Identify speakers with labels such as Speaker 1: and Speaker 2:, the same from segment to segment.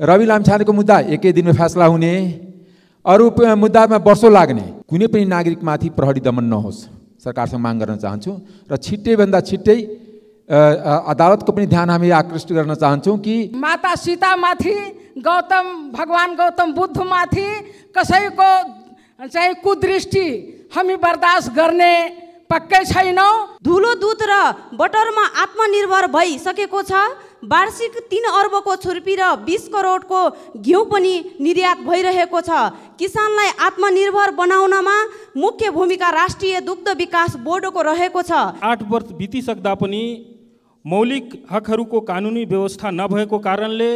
Speaker 1: रवि लामछानेको मुद्दा एकै दिनमा फैसला हुने अरू मुद्दामा वर्षो लाग्ने कुनै पनि नागरिकमाथि प्रहरी दमन नहोस् सरकारसँग माग गर्न चाहन्छु र छिट्टैभन्दा छिट्टै अदालतको पनि ध्यान हामी आकृष्ट गर्न चाहन्छौँ कि
Speaker 2: माता सीतामाथि गौतम भगवान गौतम बुद्धमाथि कसैको चाहिँ
Speaker 3: कुदृष्टि हामी बर्दाश्त गर्ने पक्कै छैनौँ धुलो दुध र बटरमा आत्मनिर्भर भइसकेको छ वार्षिक तिन अर्बको छुर्पी र बिस करोडको घिउ पनि निर्यात भइरहेको छ किसानलाई आत्मनिर्भर बनाउनमा मुख्य भूमिका राष्ट्रिय दुग्ध विकास बोर्डको रहेको छ
Speaker 4: आठ वर्ष बितिसक्दा पनि मौलिक हकहरूको कानुनी व्यवस्था नभएको कारणले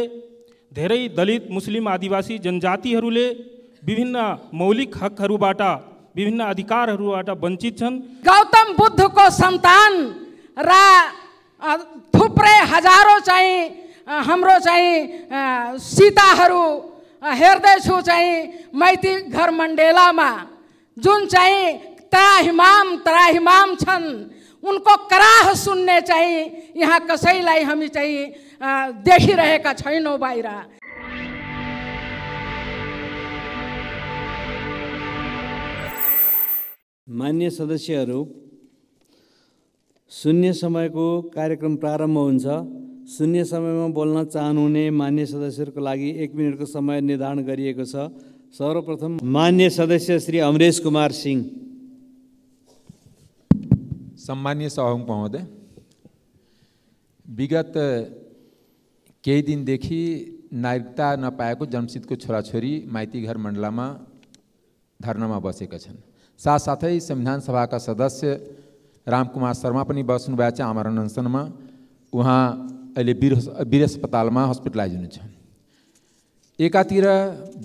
Speaker 4: धेरै दलित मुस्लिम आदिवासी जनजातिहरूले विभिन्न मौलिक हकहरूबाट विभिन्न अधिकारहरूबाट वञ्चित छन् गौतम बुद्धको सन्तान र
Speaker 2: थुप्रै हजारौँ चाहिँ हाम्रो चाहिँ सीताहरू हेर्दैछु चाहिँ मैती घर मण्डेलामा जुन चाहिँ त्राहिमाम त्राहिमाम छन् उनको कराह सुन्ने चाहिँ यहाँ कसैलाई हामी चाहिँ देखिरहेका छैनौँ बाहिर
Speaker 5: मान्य सदस्यहरू शून्य समयको कार्यक्रम प्रारम्भ हुन्छ शून्य समयमा बोल्न चाहनुहुने मान्य सदस्यहरूको लागि एक मिनटको समय निर्धारण गरिएको छ सर्वप्रथम मान्य सदस्य श्री अमरेश कुमार
Speaker 1: सिंह सम्मान्य सहुङ महोदय विगत केही दिनदेखि नागरिकता नपाएको जमसिदको छोराछोरी माइतीघर मण्डलामा धर्नामा बसेका छन् साथसाथै संविधान सभाका सदस्य रामकुमार शर्मा पनि बस्नुभएको छ आमरणसनमा उहाँ अहिले वीर वीर अस्पतालमा हस्पिटलाइज हुनुहुन्छ एकातिर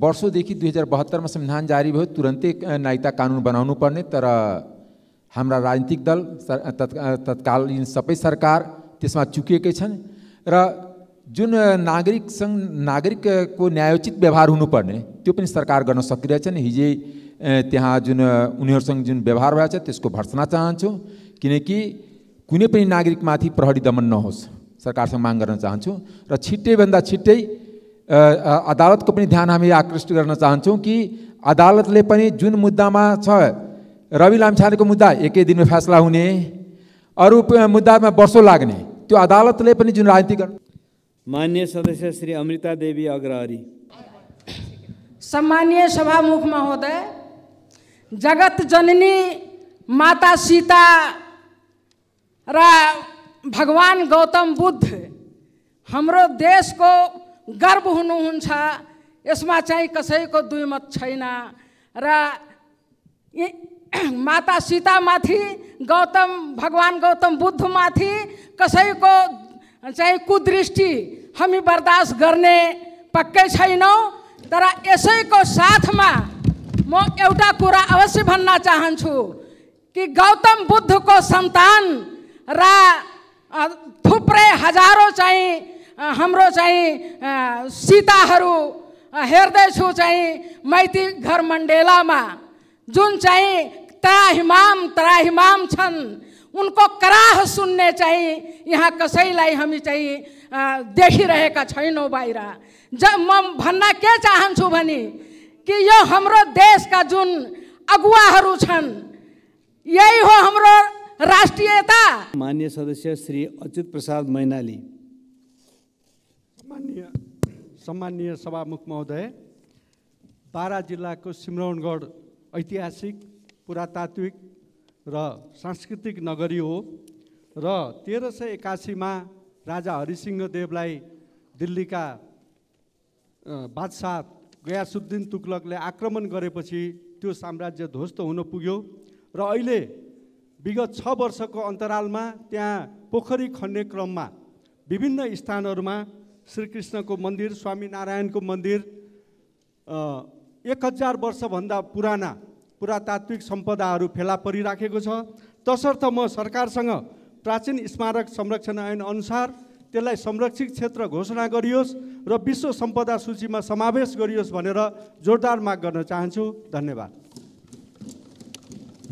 Speaker 1: वर्षौँदेखि दुई हजार बहत्तरमा संविधान जारी भयो तुरन्तै नागरिकता कानुन बनाउनु पर्ने तर हाम्रा राजनीतिक दल तत्कालीन सबै सरकार त्यसमा चुकेकै छन् र जुन नागरिकसँग नागरिकको न्यायोचित व्यवहार हुनुपर्ने त्यो पनि सरकार गर्न सकिरहेछन् हिजै त्यहाँ जुन उनीहरूसँग जुन व्यवहार भएको छ त्यसको भर्सना चाहन्छौँ किनकि कुनै पनि नागरिकमाथि प्रहरी दमन नहोस् सरकारसँग माग गर्न चाहन्छु र छिट्टैभन्दा छिट्टै अदालतको पनि ध्यान हामी आकृष्ट गर्न चाहन्छौँ कि अदालतले पनि जुन मुद्दामा छ रवि लामछानेको मुद्दा एकै दिनमा फैसला हुने अरू मुद्दामा वर्षो लाग्ने त्यो अदालतले पनि जुन राजनीति गर्नु
Speaker 5: मान्य सदस्य श्री अमृता देवी अग्रहरी
Speaker 2: सम्मान्य सभामुख महोदय जगत जननी माता सीता र भगवान् गौतम बुद्ध हाम्रो देशको गर्व हुनुहुन्छ यसमा चाहिँ कसैको दुई मत छैन र माता सीतामाथि गौतम भगवान् गौतम बुद्धमाथि कसैको चाहिँ कुदृष्टि हामी बर्दाश्त गर्ने पक्कै छैनौँ तर यसैको साथमा म एउटा कुरा अवश्य भन्न चाहन्छु कि गौतम बुद्धको सन्तान र थुप्रै हजारौँ चाहिँ हाम्रो चाहिँ सीताहरू हेर्दैछु चाहिँ मैती घर मण्डेलामा जुन चाहिँ त्राहिमाम त्राहिमाम छन् उनको कराह सुन्ने चाहिँ यहाँ कसैलाई हामी चाहिँ देखिरहेका छैनौँ बाहिर ज म भन्न के चाहन्छु भने कि यो हाम्रो देशका जुन अगुवाहरू छन् यही हो हाम्रो राष्ट्रियता
Speaker 5: मान्य सदस्य श्री अच्युत प्रसाद मैनाली
Speaker 6: मान्य सम्मान्य सभामुख महोदय बारा जिल्लाको सिमरौनगढ ऐतिहासिक पुरातात्विक र सांस्कृतिक नगरी हो र तेह्र सय एकासीमा राजा हरिसिंहदेवलाई दिल्लीका बादशाह गयासुद्दिन तुगलकले आक्रमण गरेपछि त्यो साम्राज्य ध्वस्त हुन पुग्यो र अहिले विगत छ वर्षको अन्तरालमा त्यहाँ पोखरी खन्ने क्रममा विभिन्न स्थानहरूमा श्रीकृष्णको मन्दिर स्वामीनारायणको मन्दिर एक हजार वर्षभन्दा पुराना पुरातात्विक सम्पदाहरू फेला परिराखेको छ तसर्थ म सरकारसँग प्राचीन स्मारक संरक्षण ऐन अनुसार त्यसलाई संरक्षित क्षेत्र घोषणा गरियोस् र विश्व सम्पदा सूचीमा समावेश गरियोस् भनेर जोरदार माग गर्न चाहन्छु धन्यवाद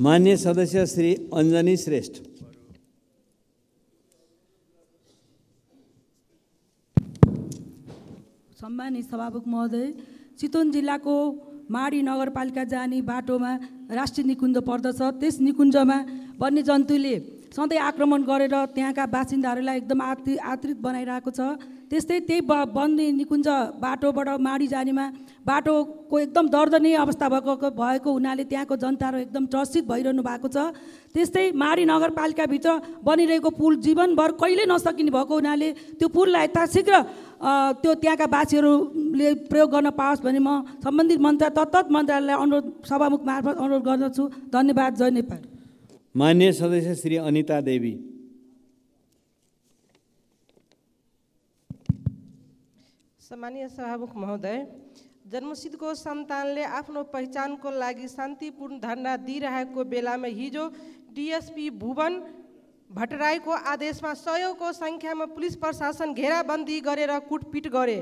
Speaker 5: मान्य सदस्य श्री अञ्जनी श्रेष्ठ
Speaker 7: सम्मानित
Speaker 8: सभामुख महोदय चितवन जिल्लाको माडी नगरपालिका जाने बाटोमा राष्ट्रिय निकुञ्ज पर्दछ त्यस निकुञ्जमा वन्यजन्तुले सधैँ आक्रमण गरेर त्यहाँका बासिन्दाहरूलाई एकदम आत्रि आत्रित बनाइरहेको छ त्यस्तै त्यही ब बन्दी निकुञ्ज बाटोबाट माडी जानेमा बाटोको एकदम दर्दनीय अवस्था भएको भएको हुनाले त्यहाँको जनताहरू एकदम चर्चित भइरहनु भएको छ त्यस्तै माडी नगरपालिकाभित्र बनिरहेको पुल जीवनभर कहिले नसकिने भएको हुनाले त्यो पुललाई यथाशीघ्र त्यो त्यहाँका बासीहरूले प्रयोग गर्न पाओस् भने म सम्बन्धित मन्त्र तत्त मन्त्रालयलाई अनुरोध सभामुख मार्फत अनुरोध गर्दछु धन्यवाद जय नेपाल
Speaker 5: मान्य सदस्य श्री अनिता देवी
Speaker 8: सामान्य सभामुख महोदय जन्मसिद्धको सन्तानले आफ्नो पहिचानको लागि शान्तिपूर्ण धरना दिइरहेको बेलामा हिजो डिएसपी भुवन भट्टराईको आदेशमा सयौँको सङ्ख्यामा पुलिस प्रशासन घेराबन्दी गरेर कुटपिट गरे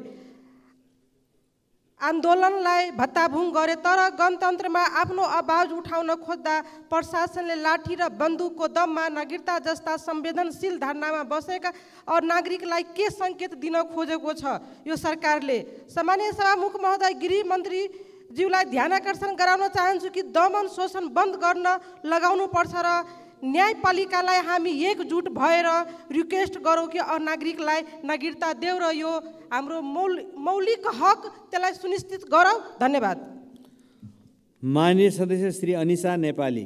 Speaker 8: आन्दोलनलाई भत्ताभुङ गरे तर गणतन्त्रमा आफ्नो आवाज उठाउन खोज्दा प्रशासनले लाठी र बन्दुकको दममा नागरिकता जस्ता संवेदनशील धारणामा बसेका अरू नागरिकलाई के सङ्केत दिन खोजेको छ यो सरकारले सामान्य सभामुख महोदय गृहमन्त्री ज्यूलाई ध्यान आकर्षण गराउन चाहन्छु कि दमन शोषण बन्द गर्न लगाउनु पर्छ र न्यायपालिकालाई हामी एकजुट भएर रिक्वेस्ट गरौँ कि अनागरिकलाई नागरिकता देऊ र यो हाम्रो मौल मौलिक हक त्यसलाई सुनिश्चित गरौँ धन्यवाद
Speaker 5: मान्य सदस्य श्री अनिसा नेपाली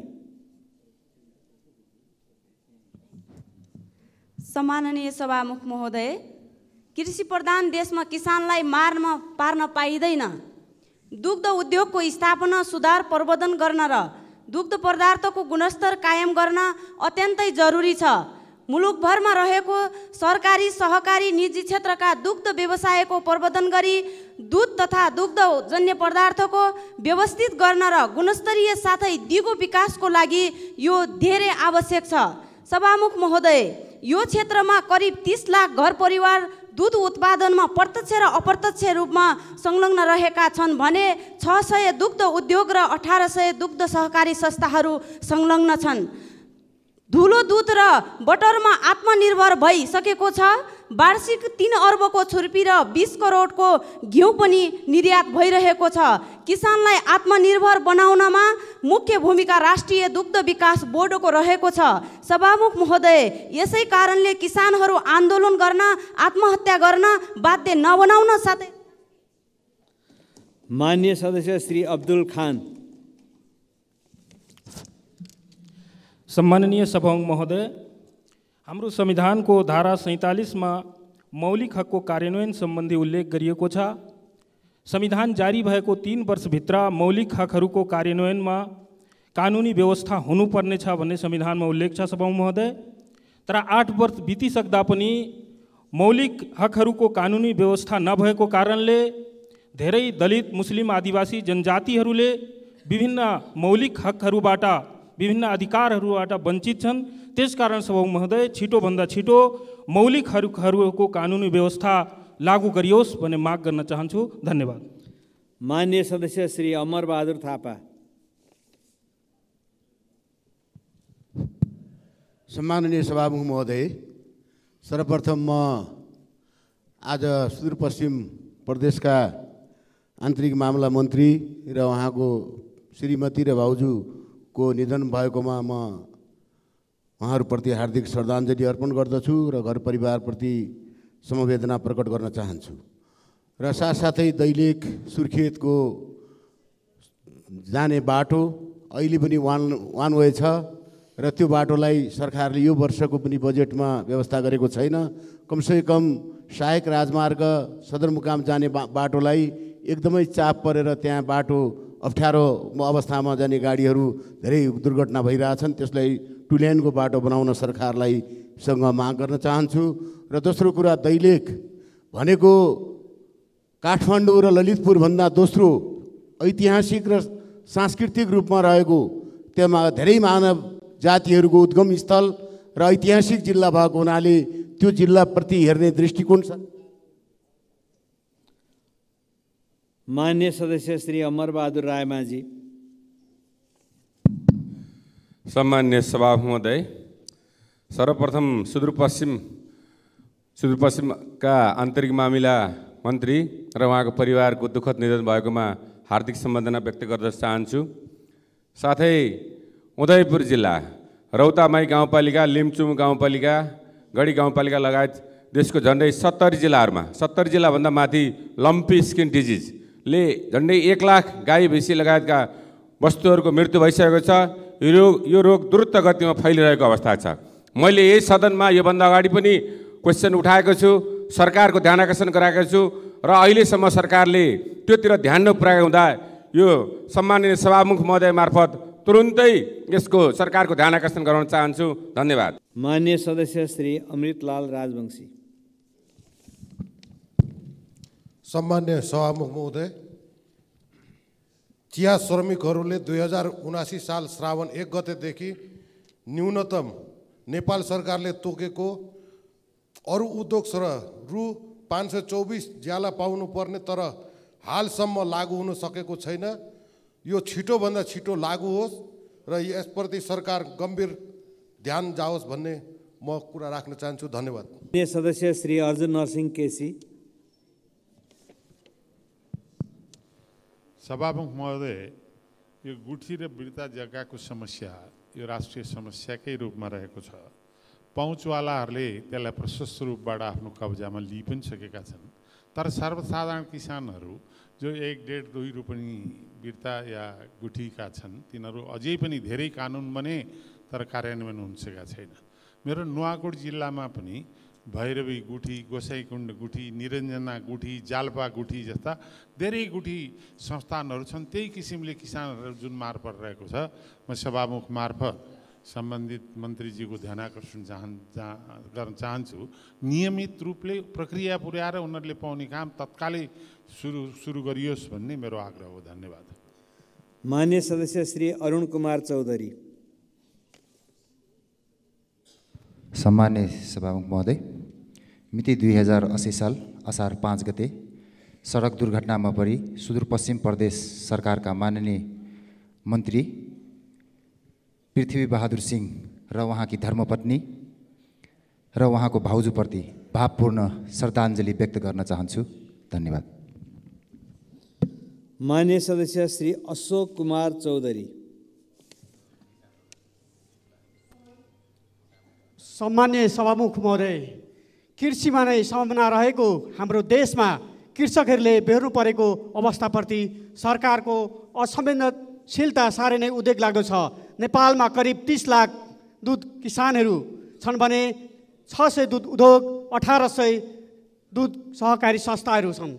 Speaker 3: सम्माननीय सभामुख महोदय कृषि प्रधान देशमा किसानलाई मार्न पार्न पाइँदैन दुग्ध उद्योगको स्थापना सुधार प्रवर्धन गर्न र दुग्ध पदार्थको गुणस्तर कायम गर्न अत्यन्तै जरुरी छ मुलुकभरमा रहेको सरकारी सहकारी निजी क्षेत्रका दुग्ध व्यवसायको प्रवर्धन गरी दुध तथा दुग्धजन्य पदार्थको व्यवस्थित गर्न र गुणस्तरीय साथै दिगो विकासको लागि यो धेरै आवश्यक छ सभामुख महोदय यो क्षेत्रमा करिब तिस लाख घर परिवार दुध उत्पादनमा प्रत्यक्ष र अप्रत्यक्ष रूपमा संलग्न रहेका छन् भने छ सय दुग्ध उद्योग र अठार सय दुग्ध सहकारी संस्थाहरू संलग्न छन् धुलो दुध र बटरमा आत्मनिर्भर भइसकेको छ वार्षिक तिन अर्बको छुर्पी र बिस करोडको घिउ पनि निर्यात भइरहेको छ किसानलाई आत्मनिर्भर बनाउनमा मुख्य भूमिका राष्ट्रिय दुग्ध विकास बोर्डको रहेको छ सभामुख महोदय यसै कारणले किसानहरू आन्दोलन गर्न आत्महत्या गर्न बाध्य नबनाउन साथै
Speaker 5: मान्य सदस्य श्री अब्दुल खान
Speaker 4: सम्माननीय सभाङ महोदय हाम्रो संविधानको धारा सैँतालिसमा मौलिक हकको कार्यान्वयन सम्बन्धी उल्लेख गरिएको छ संविधान जारी भएको तिन वर्षभित्र मौलिक हकहरूको कार्यान्वयनमा कानुनी व्यवस्था हुनुपर्ने छ भन्ने संविधानमा उल्लेख छ सभाङ महोदय तर आठ वर्ष बितिसक्दा पनि मौलिक हकहरूको कानुनी व्यवस्था नभएको कारणले धेरै दलित मुस्लिम आदिवासी जनजातिहरूले विभिन्न मौलिक हकहरूबाट विभिन्न अधिकारहरूबाट वञ्चित छन् त्यसकारण सभामुख महोदय छिटोभन्दा छिटो मौलिकहरूको कानुनी व्यवस्था लागू गरियोस् भन्ने माग गर्न चाहन्छु
Speaker 5: धन्यवाद मान्य सदस्य श्री अमर बहादुर थापा
Speaker 9: सम्माननीय सभामुख महोदय सर्वप्रथम म आज सुदूरपश्चिम प्रदेशका आन्तरिक मामला मन्त्री र उहाँको श्रीमती र भाउजू को निधन भएकोमा म उहाँहरूप्रति हार्दिक श्रद्धाञ्जली अर्पण गर्दछु र घर परिवारप्रति समवेदना प्रकट गर्न चाहन्छु र साथसाथै दैलेख सुर्खेतको जाने बाटो अहिले पनि वान वान वे छ र त्यो बाटोलाई सरकारले यो वर्षको पनि बजेटमा व्यवस्था गरेको छैन कमसेकम सहायक राजमार्ग सदरमुकाम जाने बा बाटोलाई एकदमै चाप परेर त्यहाँ बाटो अप्ठ्यारो अवस्थामा जाने गाडीहरू धेरै दुर्घटना भइरहेछन् त्यसलाई टु बाटो बनाउन सरकारलाई सँग माग गर्न चाहन्छु र दोस्रो कुरा दैलेख भनेको काठमाडौँ र ललितपुरभन्दा दोस्रो ऐतिहासिक र सांस्कृतिक रूपमा रहेको त्यहाँ धेरै मानव जातिहरूको उद्गम स्थल र ऐतिहासिक जिल्ला भएको हुनाले त्यो जिल्लाप्रति हेर्ने दृष्टिकोण छ
Speaker 5: मान्य सदस्य श्री अमरबहादुर बहादुर रायमाझी
Speaker 10: सम्मान्य सभा महोदय सर्वप्रथम सुदूरपश्चिम सुदूरपश्चिमका आन्तरिक मामिला मन्त्री र उहाँको परिवारको दुःखद निधन भएकोमा हार्दिक सम्बन्धना व्यक्त गर्न चाहन्छु साथै उदयपुर जिल्ला रौतामाई गाउँपालिका लिम्चुम गाउँपालिका गढी गाउँपालिका लगायत देशको झन्डै सत्तरी जिल्लाहरूमा सत्तरी जिल्लाभन्दा माथि लम्पी स्किन डिजिज ले झन्डै एक लाख गाई भैँसी लगायतका वस्तुहरूको मृत्यु भइसकेको छ यो रोग यो रोग द्रुत गतिमा फैलिरहेको अवस्था छ मैले यही सदनमा योभन्दा अगाडि पनि क्वेसन उठाएको छु सरकारको ध्यान आकर्षण गराएको छु र अहिलेसम्म सरकारले त्योतिर ध्यान नपुऱ्याएको हुँदा यो सम्माननीय सभामुख महोदय मार्फत तुरुन्तै यसको सरकारको ध्यान आकर्षण गराउन चाहन्छु
Speaker 9: धन्यवाद मान्य
Speaker 10: सदस्य श्री अमृतलाल
Speaker 9: राजवंशी सम्मान्य सभामुख महोदय चिया श्रमिकहरूले दुई हजार उनासी साल श्रावण एक गतेदेखि न्यूनतम नेपाल सरकारले तोकेको अरू उद्योग र रु पाँच सय चौबिस ज्याला पाउनुपर्ने तर हालसम्म लागु हुन सकेको छैन यो छिटोभन्दा छिटो लागु होस् र यसप्रति सरकार गम्भीर ध्यान जाओस् भन्ने म कुरा राख्न चाहन्छु धन्यवाद
Speaker 5: सदस्य श्री अर्जुन नरसिंह केसी
Speaker 11: सभामुख महोदय यो गुठी र वृद्धा जग्गाको समस्या यो राष्ट्रिय समस्याकै रूपमा रहेको छ पहुँचवालाहरूले त्यसलाई प्रशस्त रूपबाट आफ्नो कब्जामा लिइ पनि सकेका छन् तर सर्वसाधारण किसानहरू जो एक डेढ दुई रुपियाँ वृद्धा या गुठीका छन् तिनीहरू अझै पनि धेरै कानुन बने तर कार्यान्वयन हुन सकेका छैन मेरो नुवाकोट जिल्लामा पनि भैरवी गुठी गोसाइकुण्ड गुठी निरञ्जना गुठी जालपा गुठी जस्ता धेरै गुठी संस्थानहरू छन् त्यही किसिमले किसानहरू जुन मार परिरहेको छ म सभामुख मार्फत सम्बन्धित मन्त्रीजीको ध्यान आकर्षण चाहन् गर्न चाहन्छु नियमित रूपले प्रक्रिया पुर्याएर उनीहरूले पाउने काम तत्कालै सुरु सुरु गरियोस् भन्ने मेरो आग्रह हो धन्यवाद
Speaker 5: मान्य सदस्य श्री अरुण कुमार चौधरी
Speaker 12: सम्मान्य सभामुख महोदय मिति दुई हजार असी साल असार पाँच गते सडक दुर्घटनामा परि सुदूरपश्चिम प्रदेश सरकारका माननीय मन्त्री पृथ्वीबहादुर सिंह र उहाँकी धर्मपत्नी र उहाँको भाउजूप्रति भावपूर्ण श्रद्धाञ्जली व्यक्त गर्न चाहन्छु धन्यवाद
Speaker 5: मान्य सदस्य श्री अशोक कुमार चौधरी
Speaker 6: सम्मान्य सभामुख महोदय कृषिमा नै सम्भावना रहेको हाम्रो देशमा कृषकहरूले बेहोर्नु परेको अवस्थाप्रति सरकारको असंवेदनशीलता साह्रै नै उद्वेग लाग्दो छ नेपालमा करिब तिस लाख दुध किसानहरू छन् भने छ सय दुध उद्योग अठार सय दुध सहकारी संस्थाहरू छन्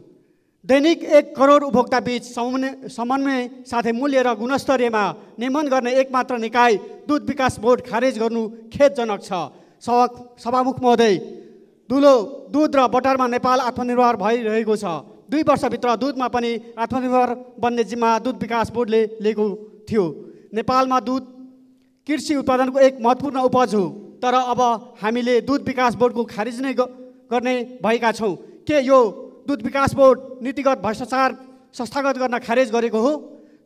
Speaker 6: दैनिक एक करोड उपभोक्ताबीच समन्वय समन्वय साथै मूल्य र गुणस्तरीयमा नियमन गर्ने एकमात्र निकाय दुध विकास बोर्ड खारेज गर्नु खेदजनक छ सभा सभामुख महोदय दुलो दुध र बटरमा नेपाल आत्मनिर्भर भइरहेको छ दुई वर्षभित्र दुधमा पनि आत्मनिर्भर बन्ने जिम्मा दुध विकास बोर्डले लिएको थियो नेपालमा दुध कृषि उत्पादनको एक महत्त्वपूर्ण उपज हो तर अब हामीले दुध विकास बोर्डको खारिज नै गर्ने भएका छौँ के यो दुध विकास बोर्ड नीतिगत भ्रष्टाचार संस्थागत गर्न खारेज गरेको हो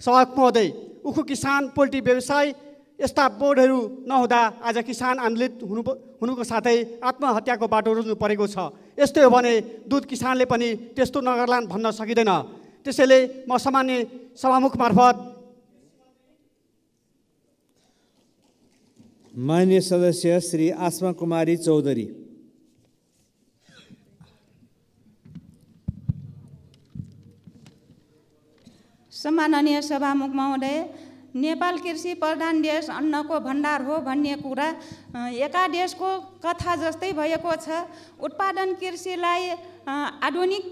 Speaker 6: सभा महोदय उखु किसान पोल्ट्री व्यवसाय यस्ता बोर्डहरू नहुँदा आज किसान आन्दोलित हुनु हुनुको साथै आत्महत्याको बाटो रोज्नु परेको छ यस्तै हो भने दुध किसानले पनि त्यस्तो नगर्लान् भन्न सकिँदैन त्यसैले म सामान्य सभामुख मार्फत
Speaker 5: मान्य सदस्य श्री आसमा कुमारी चौधरी
Speaker 13: सम्माननीय सभामुख महोदय नेपाल कृषि प्रधान देश अन्नको भण्डार हो भन्ने कुरा देशको कथा जस्तै भएको छ उत्पादन कृषिलाई आधुनिक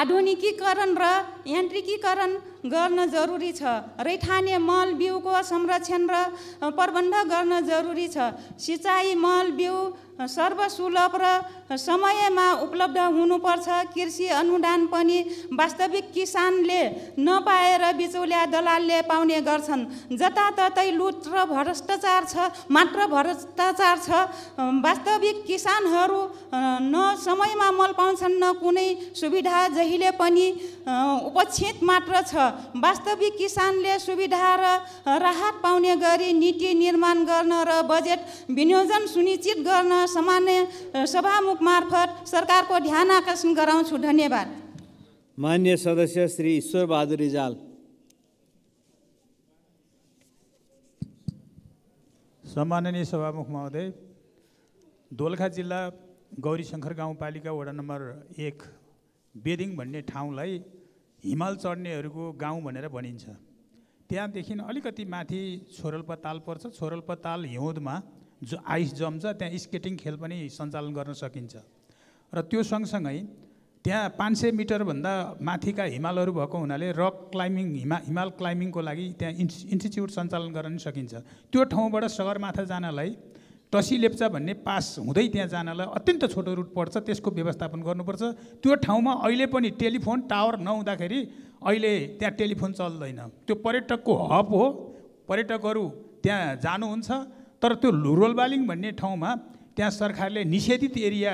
Speaker 13: आधुनिकीकरण र यान्त्रिकीकरण गर्न जरुरी छ रैठाने मल बिउको संरक्षण र प्रबन्ध गर्न जरुरी छ सिँचाइ मल बिउ सर्वसुलभ र समयमा उपलब्ध हुनुपर्छ कृषि अनुदान पनि वास्तविक किसानले नपाएर बिचौलिया दलालले पाउने गर्छन् जताततै लुट र भ्रष्टाचार छ मात्र भ्रष्टाचार छ वास्तविक किसानहरू न समयमा मल पाउँछन् न कुनै सुविधा जहिले पनि उपक्षित मात्र छ वास्तविक किसानले सुविधा र राहत पाउने गरी नीति निर्माण गर्न र बजेट विनियोजन सुनिश्चित गर्न सामान्य सभामुख मार्फत सरकारको ध्यान आकर्षण गराउँछु धन्यवाद
Speaker 5: मान्य सदस्य श्री ईश्वर ईश्वरबहादुर रिजाल
Speaker 11: सम्माननीय सभामुख महोदय दोलखा जिल्ला गौरी शङ्कर गाउँपालिका वडा नम्बर एक बेदिङ भन्ने ठाउँलाई हिमाल चढ्नेहरूको गाउँ भनेर भनिन्छ त्यहाँदेखि अलिकति माथि छोरल्पा ताल पर्छ छोरल्पा ताल हिउँदमा जो आइस जम्छ त्यहाँ स्केटिङ खेल पनि सञ्चालन गर्न सकिन्छ र त्यो सँगसँगै त्यहाँ पाँच सय मिटरभन्दा माथिका हिमालहरू भएको हुनाले रक क्लाइम्बिङ हिमा हिमाल क्लाइम्बिङको लागि त्यहाँ इन्स इन्स्टिच्युट सञ्चालन गर्न पनि सकिन्छ त्यो ठाउँबाट सगरमाथा जानलाई टसी लेप्चा भन्ने पास हुँदै त्यहाँ जानलाई अत्यन्त छोटो रुट पर्छ त्यसको व्यवस्थापन गर्नुपर्छ त्यो ठाउँमा अहिले पनि टेलिफोन टावर नहुँदाखेरि अहिले त्यहाँ टेलिफोन चल्दैन त्यो पर्यटकको हब हो पर्यटकहरू त्यहाँ जानुहुन्छ तर त्यो लुरोलबालिङ भन्ने ठाउँमा त्यहाँ सरकारले निषेधित एरिया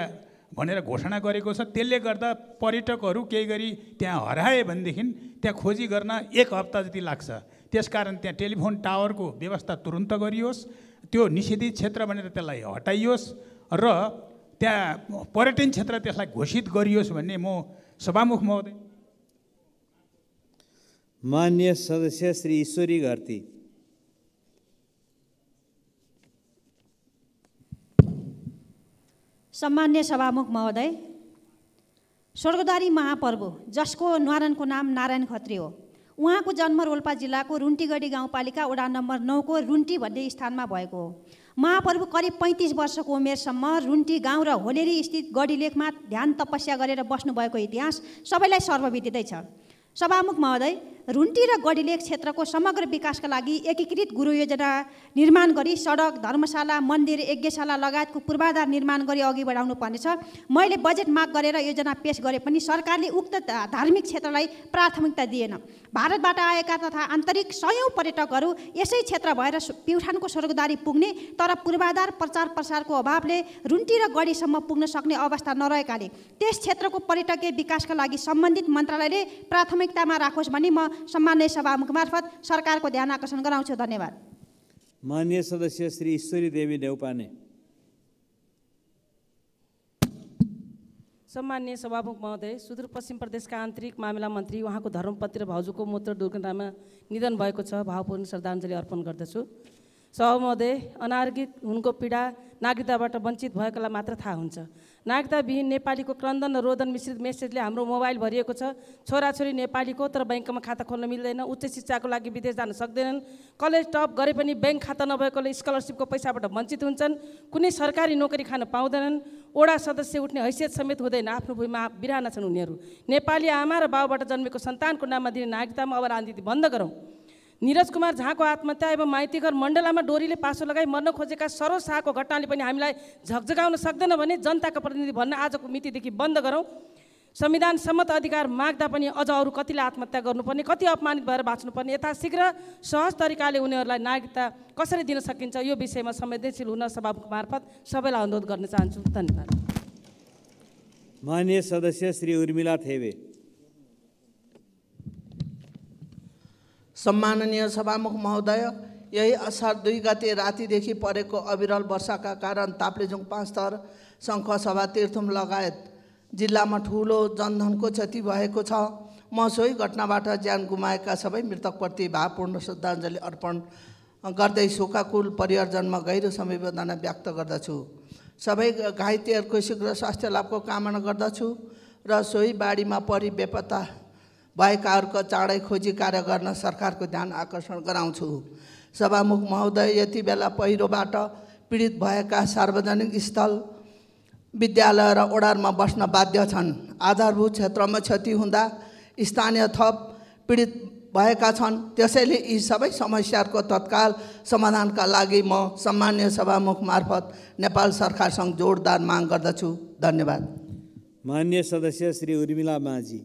Speaker 11: भनेर घोषणा गरेको छ त्यसले गर्दा पर्यटकहरू केही गरी त्यहाँ हराए भनेदेखि त्यहाँ खोजी गर्न एक हप्ता जति लाग्छ त्यसकारण त्यहाँ टेलिफोन टावरको व्यवस्था तुरुन्त गरियोस् त्यो निषेधित क्षेत्र भनेर त्यसलाई हटाइयोस् र त्यहाँ पर्यटन क्षेत्र त्यसलाई घोषित गरियोस् भन्ने म सभामुख महोदय
Speaker 5: मान्य सदस्य श्री ईश्वरी घरती
Speaker 14: सम्मान्य सभामुख महोदय स्वर्गदारी महापर्व जसको न्वारणको नाम नारायण खत्री हो उहाँको जन्म रोल्पा जिल्लाको रुन्टीगढी गाउँपालिका वडा नम्बर नौको रुन्टी भन्ने स्थानमा भएको हो महाप्रभु करिब पैँतिस वर्षको उमेरसम्म रुन्टी गाउँ र होलेरी स्थित गढीलेखमा ध्यान तपस्या गरेर बस्नुभएको इतिहास सबैलाई सर्वविदितै छ सभामुख महोदय रुन्टी र गढीलेक क्षेत्रको समग्र विकासका लागि एकीकृत गुरु योजना निर्माण गरी सडक धर्मशाला मन्दिर यज्ञशाला लगायतको पूर्वाधार निर्माण गरी अघि बढाउनु पर्नेछ मैले बजेट माग गरेर योजना पेस गरे पनि सरकारले उक्त धार्मिक क्षेत्रलाई प्राथमिकता दिएन भारतबाट आएका तथा आन्तरिक सयौँ पर्यटकहरू यसै क्षेत्र भएर प्युठानको स्वर्गदारी पुग्ने तर पूर्वाधार प्रचार प्रसारको अभावले रुन्टी र गढीसम्म पुग्न सक्ने अवस्था नरहेकाले त्यस क्षेत्रको पर्यटकीय विकासका लागि सम्बन्धित मन्त्रालयले प्राथमिकतामा राखोस् भनी म सम्मान्य सभामुख मार्फत सरकारको ध्यान आकर्षण गराउँछु धन्यवाद
Speaker 5: मान्य सदस्य श्री ईश्वरी देवी देउपाने
Speaker 8: सम्मान्य सभामुख महोदय सुदूरपश्चिम प्रदेशका आन्तरिक मामिला मन्त्री उहाँको धर्मपत्र र भाउजूको मूत्र दुर्घटनामा निधन भएको छ भावपूर्ण श्रद्धाञ्जली अर्पण गर्दछु सभामहोदय अनार्गित हुनको पीडा नागरिकताबाट वञ्चित भएकोलाई मात्र थाहा हुन्छ नागरिकताविहीन नेपालीको क्रन्दन र रोदन मिश्रित मेसेजले हाम्रो मोबाइल भरिएको छ छोराछोरी नेपालीको तर ब्याङ्कमा खाता खोल्न मिल्दैन उच्च शिक्षाको लागि विदेश जान सक्दैनन् कलेज टप गरे पनि ब्याङ्क खाता नभएकोले स्कलरसिपको पैसाबाट वञ्चित हुन्छन् कुनै सरकारी नोकरी खान पाउँदैनन् ओडा सदस्य उठ्ने हैसियत समेत हुँदैन आफ्नो भूमिमा बिरान छन् उनीहरू नेपाली आमा र बाबुबाट जन्मेको सन्तानको नाममा दिने नागरिकतामा अब राजनीति बन्द गरौँ निरज कुमार झाको आत्महत्या एवं माइतीघर मण्डलामा डोरीले पासो लगाई मर्न खोजेका सरोज शाहको घटनाले पनि हामीलाई झकझगाउन सक्दैन भने जनताको प्रतिनिधि भन्न आजको मितिदेखि बन्द गरौँ संविधान सम्मत अधिकार माग्दा पनि अझ अरू कतिले आत्महत्या गर्नुपर्ने कति अपमानित भएर बाँच्नुपर्ने यथाशीघ्र सहज तरिकाले उनीहरूलाई नागरिकता कसरी दिन सकिन्छ यो विषयमा संवेदनशील हुन सभामुख मार्फत सबैलाई अनुरोध गर्न चाहन्छु धन्यवाद
Speaker 5: माननीय सदस्य श्री उर्मिला थेवे
Speaker 15: सम्माननीय सभामुख महोदय यही असार दुई गते रातिदेखि परेको अविरल वर्षाका कारण ताप्लेजुङ पाँच थर सभा तीर्थुम लगायत जिल्लामा ठुलो जनधनको क्षति भएको छ म सोही घटनाबाट ज्यान गुमाएका सबै मृतकप्रति भावपूर्ण श्रद्धाञ्जली अर्पण गर्दै शोकाकुल परिवारजनमा गहिरो संवेदना व्यक्त गर्दछु सबै घाइतेहरूको शीघ्र स्वास्थ्य लाभको कामना गर्दछु र सोही बाढीमा परि बेपत्ता भएकाहरूको चाँडै खोजी कार्य गर्न सरकारको ध्यान आकर्षण गराउँछु सभामुख महोदय यति बेला पहिरोबाट पीडित भएका सार्वजनिक स्थल विद्यालय र ओडारमा बस्न बाध्य छन् आधारभूत क्षेत्रमा क्षति हुँदा स्थानीय थप पीडित भएका छन् त्यसैले यी सबै समस्याहरूको तत्काल समाधानका लागि म सामान्य सभामुख मार्फत नेपाल सरकारसँग जोडदार माग गर्दछु
Speaker 5: धन्यवाद मान्य सदस्य श्री उर्मिला माझी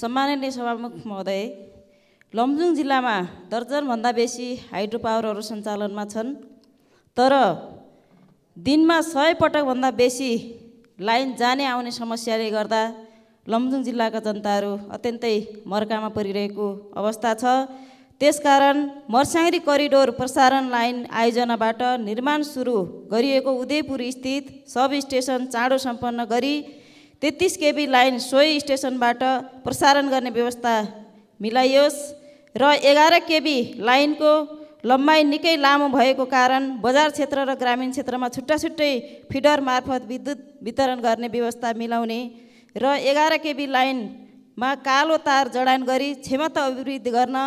Speaker 7: सम्माननीय सभामुख महोदय लमजुङ जिल्लामा दर्जनभन्दा बेसी हाइड्रो पावरहरू सञ्चालनमा छन् तर दिनमा सय पटकभन्दा बेसी लाइन जाने आउने समस्याले गर्दा लमजुङ जिल्लाका जनताहरू अत्यन्तै मर्कामा परिरहेको अवस्था छ त्यसकारण मर्स्याङ्री करिडोर प्रसारण लाइन आयोजनाबाट निर्माण सुरु गरिएको उदयपुर स्थित सब स्टेसन चाँडो सम्पन्न गरी तेत्तिस केबी लाइन सोही स्टेसनबाट प्रसारण गर्ने व्यवस्था मिलाइयोस् र एघार केबी लाइनको लम्बाइ निकै लामो भएको कारण बजार क्षेत्र र ग्रामीण क्षेत्रमा छुट्टा छुट्टै फिडर मार्फत विद्युत वितरण गर्ने व्यवस्था मिलाउने र एघार केबी लाइनमा कालो तार जडान गरी क्षमता अभिवृद्धि गर्न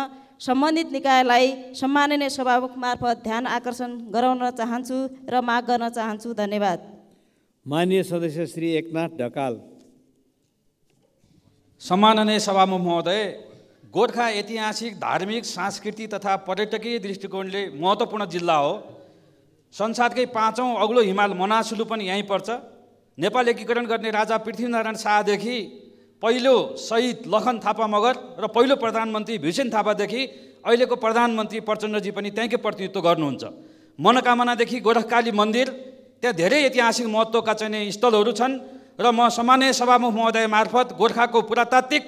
Speaker 7: सम्बन्धित निकायलाई सम्माननीय सभामुख मार्फत ध्यान आकर्षण गराउन चाहन्छु र माग गर्न चाहन्छु धन्यवाद
Speaker 5: माननीय सदस्य श्री एकनाथ ढकाल सम्माननीय सभामुख महोदय
Speaker 16: गोर्खा ऐतिहासिक धार्मिक सांस्कृतिक तथा पर्यटकीय दृष्टिकोणले महत्त्वपूर्ण जिल्ला हो संसारकै पाँचौँ अग्लो हिमाल मनासुलु पनि यहीँ पर्छ नेपाल एकीकरण गर्ने राजा पृथ्वीनारायण शाहदेखि पहिलो शहीद लखन थापा मगर र पहिलो प्रधानमन्त्री भीषण थापादेखि अहिलेको प्रधानमन्त्री प्रचण्डजी पनि त्यहीँकै प्रतिनिधित्व गर्नुहुन्छ मनोकामनादेखि गोरखकाली मन्दिर त्यहाँ धेरै ऐतिहासिक महत्त्वका चाहिने स्थलहरू छन् र म सामान्य सभामुख महोदय मार्फत गोर्खाको पुरातात्विक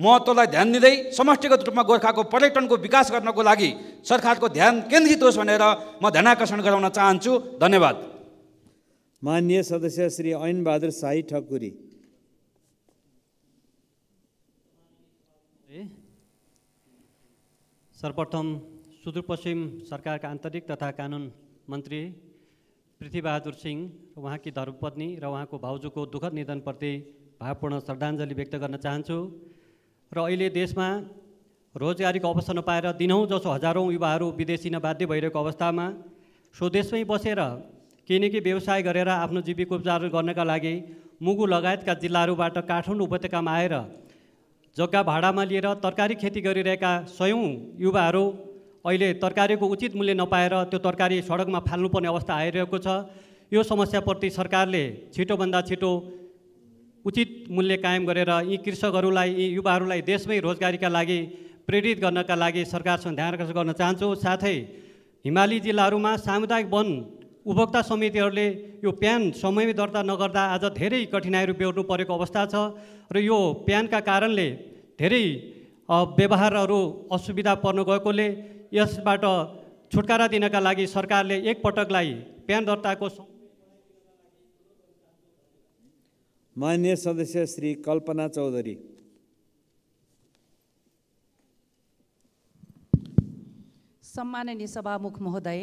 Speaker 16: महत्त्वलाई ध्यान दिँदै समष्टिगत रूपमा गोर्खाको पर्यटनको विकास गर्नको लागि सरकारको ध्यान केन्द्रित होस् भनेर म
Speaker 5: ध्यानाकर्षण गराउन चाहन्छु धन्यवाद मान्य सदस्य श्री ऐनबहादुर साई ठकुरी
Speaker 17: सर्वप्रथम सुदूरपश्चिम सरकारका आन्तरिक तथा कानुन मन्त्री पृथ्वीबहादुर सिंह उहाँकी धर्मपत्नी र उहाँको भाउजूको दुःखद निधनप्रति भावपूर्ण श्रद्धाञ्जली व्यक्त गर्न चाहन्छु र अहिले देशमा रोजगारीको अवसर नपाएर दिनहुँ जसो हजारौँ युवाहरू विदेशिन बाध्य भइरहेको अवस्थामा स्वदेशमै बसेर केही न व्यवसाय गरेर आफ्नो जीविकोपचार गर्नका लागि मुगु लगायतका जिल्लाहरूबाट काठमाडौँ उपत्यकामा आएर जग्गा भाडामा लिएर तरकारी खेती गरिरहेका सयौँ युवाहरू अहिले तरकारीको उचित मूल्य नपाएर त्यो तरकारी सडकमा फाल्नुपर्ने अवस्था आइरहेको छ यो समस्याप्रति सरकारले छिटोभन्दा छिटो उचित मूल्य कायम गरेर यी कृषकहरूलाई यी युवाहरूलाई देशमै रोजगारीका लागि प्रेरित गर्नका लागि सरकारसँग ध्यान आकर्षण गर्न चाहन्छु साथै हिमाली जिल्लाहरूमा सामुदायिक वन उपभोक्ता समितिहरूले यो प्यान समयमै दर्ता नगर्दा आज धेरै कठिनाइहरू बेहोर्नु परेको अवस्था छ र यो प्यानका कारणले धेरै व्यवहारहरू असुविधा पर्न गएकोले यसबाट छुटकारा दिनका लागि सरकारले एकपटकलाई प्यान दर्ताको
Speaker 5: मान्य सदस्य श्री कल्पना चौधरी
Speaker 18: सम्माननीय सभामुख महोदय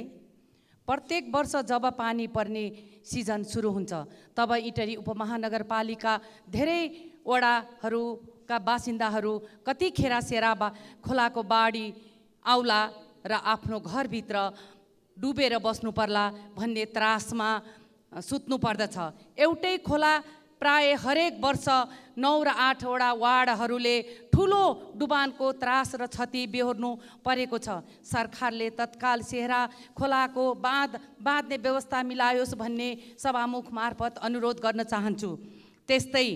Speaker 18: प्रत्येक वर्ष जब पानी पर्ने सिजन सुरु हुन्छ तब इटरी उपमहानगरपालिका धेरैवटाहरूका बासिन्दाहरू कतिखेर सेरा बा खोलाको बाढी आउला र आफ्नो घरभित्र डुबेर बस्नु पर्ला भन्ने त्रासमा सुत्नु पर्दछ एउटै खोला प्राय हरेक वर्ष नौ र आठवटा वार्डहरूले ठुलो डुबानको त्रास र क्षति बेहोर्नु परेको छ सरकारले तत्काल सेहरा खोलाको बाँध बाँध्ने व्यवस्था मिलायोस् भन्ने सभामुख मार्फत अनुरोध गर्न चाहन्छु त्यस्तै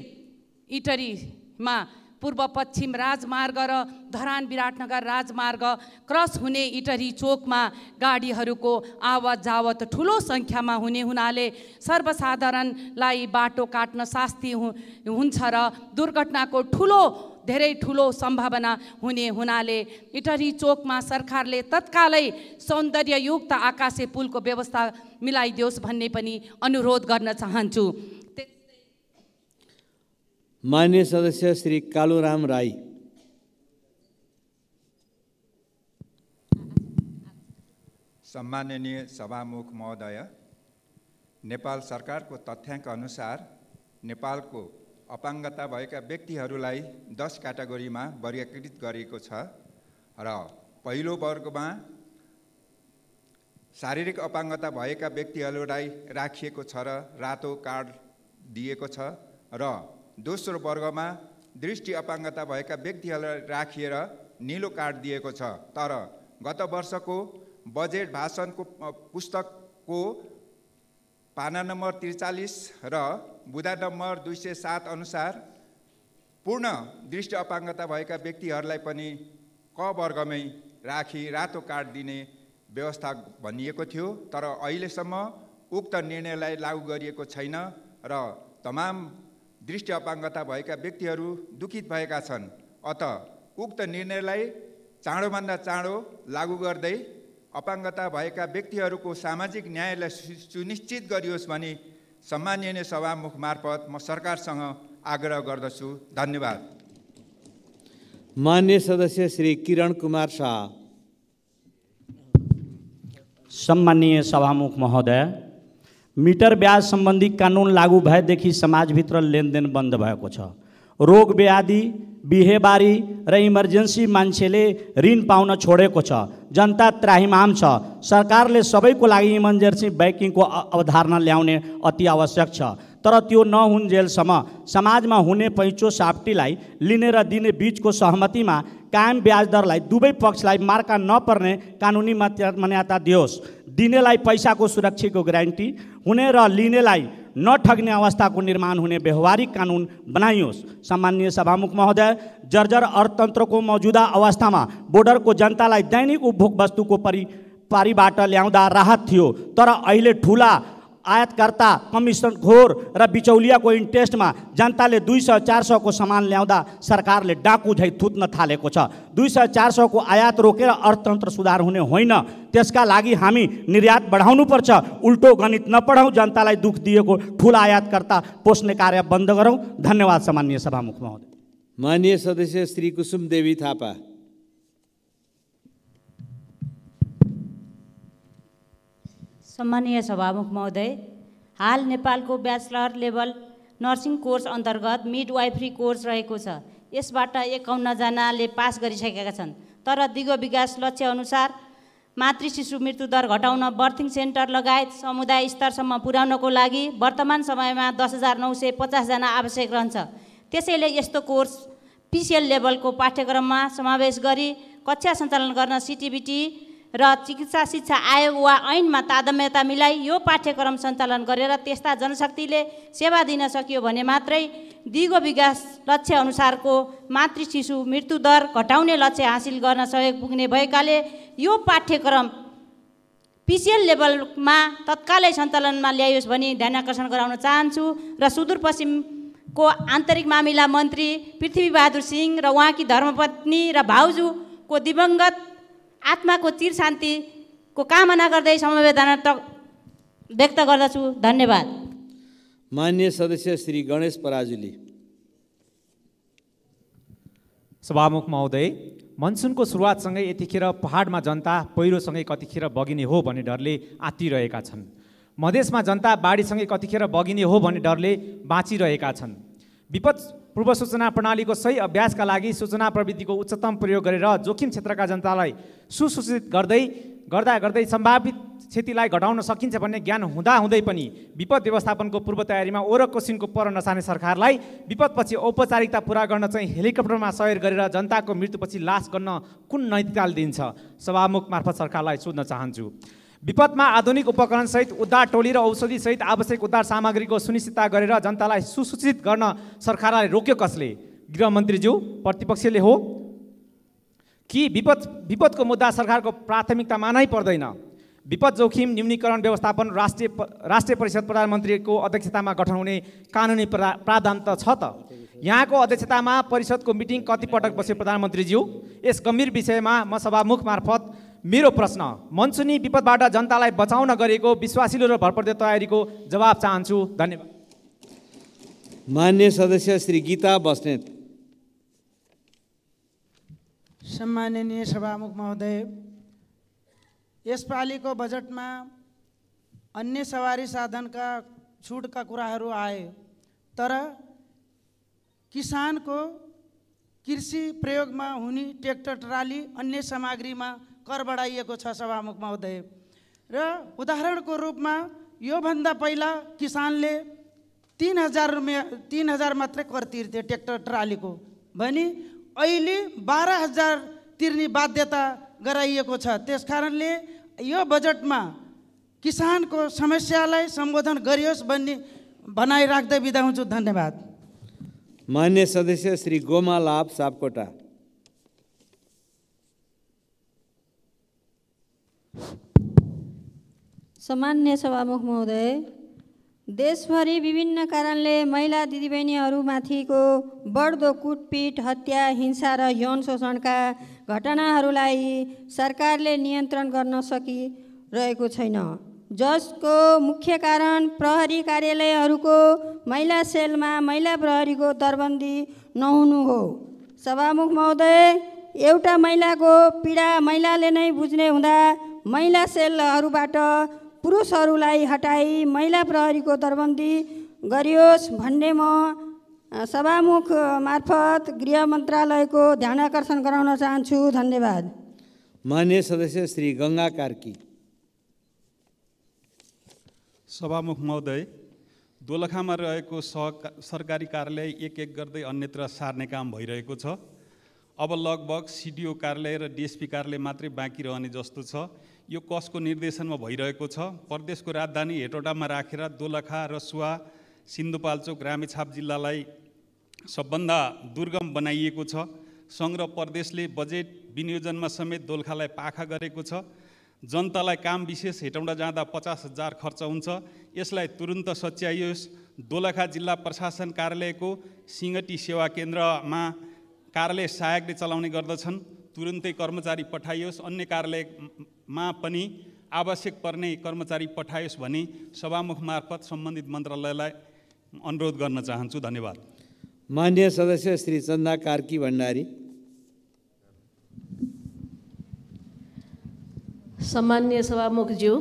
Speaker 18: इटरीमा पूर्व पश्चिम राजमार्ग र धरान विराटनगर राजमार्ग क्रस हुने इटरी चोकमा गाडीहरूको आवत जावत ठुलो सङ्ख्यामा हुने हुनाले सर्वसाधारणलाई बाटो काट्न शास्ति हुन्छ र दुर्घटनाको ठुलो धेरै ठुलो सम्भावना हुने हुनाले इटरी चोकमा सरकारले तत्कालै सौन्दर्ययुक्त आकाशे पुलको व्यवस्था मिलाइदियोस् भन्ने पनि अनुरोध गर्न चाहन्छु
Speaker 5: मान्य सदस्य श्री कालुराम राई
Speaker 12: सम्माननीय सभामुख महोदय नेपाल सरकारको तथ्याङ्क अनुसार नेपालको अपाङ्गता भएका व्यक्तिहरूलाई दस क्याटागोरीमा वर्गीकृत गरिएको छ र पहिलो वर्गमा शारीरिक अपाङ्गता भएका व्यक्तिहरूलाई राखिएको छ र रातो कार्ड दिएको छ र दोस्रो वर्गमा दृष्टि अपाङ्गता भएका व्यक्तिहरूलाई राखिएर निलो कार्ड दिएको छ तर गत वर्षको बजेट भाषणको पुस्तकको पाना नम्बर त्रिचालिस र बुधा नम्बर दुई सय सात अनुसार पूर्ण दृष्टि अपाङ्गता भएका व्यक्तिहरूलाई पनि क वर्गमै राखी रातो कार्ड दिने व्यवस्था भनिएको थियो तर अहिलेसम्म उक्त निर्णयलाई लागू गरिएको छैन र तमाम दृष्टि अपाङ्गता भएका व्यक्तिहरू दुखित भएका छन् अत उक्त निर्णयलाई चाँडोभन्दा चाँडो लागू गर्दै अपाङ्गता भएका व्यक्तिहरूको सामाजिक न्यायलाई सुनिश्चित गरियोस् भने सम्माननीय सभामुख मार्फत म सरकारसँग आग्रह गर्दछु धन्यवाद
Speaker 5: मान्य सदस्य श्री किरण कुमार शाह सम्मानीय
Speaker 19: सभामुख महोदय मिटर ब्याज सम्बन्धी कानुन लागू भएदेखि समाजभित्र लेनदेन बन्द भएको छ रोग व्याधि बिहेबारी र इमर्जेन्सी मान्छेले ऋण पाउन छोडेको छ जनता त्राहिमाम छ सरकारले सबैको लागि इमर्जेन्सी ब्याङ्किङको अवधारणा ल्याउने अति आवश्यक छ तर त्यो नहुन्जेलसम्म समाजमा हुने पैँचो साप्टीलाई लिने र दिने बिचको सहमतिमा कायम ब्याजदरलाई दुवै पक्षलाई मार्का नपर्ने कानुनी मान्यता दियोस् दिनेलाई पैसाको सुरक्षाको ग्यारेन्टी हुने र लिनेलाई नठग्ने अवस्थाको निर्माण हुने व्यवहारिक कानुन बनाइयोस् सामान्य सभामुख महोदय जर्जर अर्थतन्त्रको मौजुदा अवस्थामा बोर्डरको जनतालाई दैनिक उपभोग वस्तुको परि पारीबाट ल्याउँदा राहत थियो तर अहिले ठुला आयातकर्ता कमिसन घोर र बिचौलियाको इन्ट्रेस्टमा जनताले दुई सय चार सयको सामान ल्याउँदा सरकारले डाकु झै थुत्न थालेको छ दुई सय चार सयको आयात रोकेर अर्थतन्त्र सुधार हुने होइन त्यसका लागि हामी निर्यात बढाउनुपर्छ उल्टो गणित नपढौँ जनतालाई दुःख दिएको ठुला आयातकर्ता पोस्ने कार्य बन्द गरौँ धन्यवाद सामान्य सभामुख महोदय
Speaker 5: मान्य सदस्य श्री कुसुम देवी थापा
Speaker 20: सम्मानीय सभामुख महोदय हाल नेपालको ब्याचलर लेभल नर्सिङ कोर्स अन्तर्गत वाइफ्री कोर्स रहेको छ यसबाट एकाउन्नजनाले पास गरिसकेका छन् तर दिगो विकास लक्ष्य अनुसार मातृ शिशु मृत्युदर घटाउन बर्थिङ सेन्टर लगायत समुदाय स्तरसम्म पुर्याउनको लागि वर्तमान समयमा दस हजार नौ सय पचासजना आवश्यक रहन्छ त्यसैले यस्तो कोर्स पिसिएल लेभलको पाठ्यक्रममा समावेश गरी कक्षा सञ्चालन गर्न सिटिबिटी र चिकित्सा शिक्षा आयोग वा ऐनमा तादम्यता मिलाई यो पाठ्यक्रम सञ्चालन गरेर त्यस्ता जनशक्तिले सेवा दिन सकियो भने मात्रै दिगो विकास लक्ष्य अनुसारको मातृ शिशु मृत्युदर घटाउने लक्ष्य हासिल गर्न सहयोग पुग्ने भएकाले यो पाठ्यक्रम पिसिएल लेभलमा तत्कालै सञ्चालनमा ल्याइयोस् भनी ध्यान आकर्षण गराउन चाहन्छु र सुदूरपश्चिम को आन्तरिक मामिला मन्त्री पृथ्वीबहादुर सिंह र उहाँकी धर्मपत्नी र भाउजूको दिवङ्गत आत्माको चिर शान्तिको कामना गर्दै समवेदना त व्यक्त गर्दछु धन्यवाद
Speaker 5: मान्य सदस्य श्री गणेश
Speaker 21: पराजुली सभामुख महोदय मनसुनको सुरुवातसँगै यतिखेर पहाडमा जनता पहिरोसँगै कतिखेर बगिने हो भन्ने डरले आत्तिरहेका छन् मधेसमा जनता बाढीसँगै कतिखेर बगिने हो भन्ने डरले बाँचिरहेका छन् विपद पूर्व सूचना प्रणालीको सही अभ्यासका लागि सूचना प्रविधिको उच्चतम प्रयोग गरेर जोखिम क्षेत्रका जनतालाई सुसूचित गर्दै गर्दा गर्दै सम्भावित क्षतिलाई घटाउन सकिन्छ भन्ने ज्ञान हुँदाहुँदै पनि विपद व्यवस्थापनको पूर्व तयारीमा ओरक कोसिनको पर नसाने सरकारलाई विपदपछि औपचारिकता पुरा गर्न चाहिँ हेलिकप्टरमा सहयोग गरेर जनताको मृत्युपछि लास गर्न कुन नैतिकताले दिन्छ सभामुख मार्फत सरकारलाई सोध्न चाहन्छु विपदमा आधुनिक उपकरणसहित उद्धार टोली र औषधिसहित आवश्यक उद्धार सामग्रीको सुनिश्चितता गरेर जनतालाई सुसूचित गर्न सरकारलाई रोक्यो कसले गृहमन्त्रीज्यू प्रतिपक्षले हो कि विपद विपदको मुद्दा सरकारको प्राथमिकतामा नै पर्दैन विपद जोखिम न्यूनीकरण व्यवस्थापन राष्ट्रिय राष्ट्रिय परिषद प्रधानमन्त्रीको अध्यक्षतामा गठन हुने कानुनी प्रा प्रावधान त छ त यहाँको अध्यक्षतामा परिषदको मिटिङ कतिपटक बस्यो प्रधानमन्त्रीज्यू यस गम्भीर विषयमा म सभामुख मार्फत मेरो प्रश्न मनसुनी विपदबाट जनतालाई बचाउन गरेको विश्वासिलो र भरपर्दो तयारीको जवाब चाहन्छु धन्यवाद
Speaker 5: मान्य सदस्य श्री गीता बस्नेत
Speaker 15: सम्माननीय सभामुख महोदय यसपालिको बजेटमा अन्य सवारी साधनका छुटका कुराहरू आए तर किसानको कृषि प्रयोगमा हुने ट्र्याक्टर ट्राली अन्य सामग्रीमा कर बढाइएको छ सभामुख महोदय र उदाहरणको रूपमा योभन्दा पहिला किसानले तिन हजार रुपियाँ तिन हजार मात्रै कर तिर्थ्यो ट्र्याक्टर ट्रालीको भने अहिले बाह्र हजार तिर्ने बाध्यता गराइएको छ त्यस कारणले यो बजेटमा किसानको समस्यालाई सम्बोधन गरियोस् भन्ने भनाइ राख्दै बिदा हुन्छु धन्यवाद
Speaker 5: मान्य सदस्य श्री गोमा लाभ सापकोटा
Speaker 7: सामान्य सभामुख महोदय देशभरि विभिन्न कारणले महिला दिदीबहिनीहरूमाथिको बढ्दो कुटपिट हत्या हिंसा र यौन शोषणका घटनाहरूलाई सरकारले नियन्त्रण गर्न सकिरहेको छैन जसको मुख्य कारण प्रहरी कार्यालयहरूको महिला सेलमा महिला प्रहरीको दरबन्दी नहुनु हो सभामुख महोदय एउटा महिलाको पीडा महिलाले नै बुझ्ने हुँदा महिला सेलहरूबाट पुरुषहरूलाई हटाई महिला प्रहरीको दरबन्दी गरियोस् भन्ने म सभामुख मार्फत गृह मन्त्रालयको ध्यान आकर्षण गराउन चाहन्छु धन्यवाद
Speaker 5: मान्य सदस्य श्री गङ्गा कार्की
Speaker 16: सभामुख महोदय दोलखामा रहेको सह सरकारी कार्यालय एक एक गर्दै अन्यत्र सार्ने काम भइरहेको छ अब लगभग सिडिओ कार्यालय र डिएसपी कार्यालय मात्रै बाँकी रहने जस्तो छ यो कसको निर्देशनमा भइरहेको छ प्रदेशको राजधानी हेटौँडामा राखेर दोलखा र रसुवा सिन्धुपाल्चोक रामेछाप जिल्लालाई सबभन्दा दुर्गम बनाइएको छ सङ्ग्रह प्रदेशले बजेट विनियोजनमा समेत दोलखालाई पाखा गरेको छ जनतालाई काम विशेष हेटौँडा जाँदा पचास हजार खर्च हुन्छ यसलाई तुरुन्त सच्याइयोस् दोलखा जिल्ला प्रशासन कार्यालयको सिङ्गटी सेवा केन्द्रमा कार्यालय सहायकले चलाउने गर्दछन् तुरुन्तै कर्मचारी पठाइयोस् अन्य कार्यालयमा पनि आवश्यक पर्ने कर्मचारी पठाइयोस् भने सभामुख मार्फत सम्बन्धित मन्त्रालयलाई अनुरोध गर्न चाहन्छु धन्यवाद
Speaker 5: मान्य सदस्य श्री चन्दा कार्की भण्डारी
Speaker 22: सम्मान्य सभामुखज्यू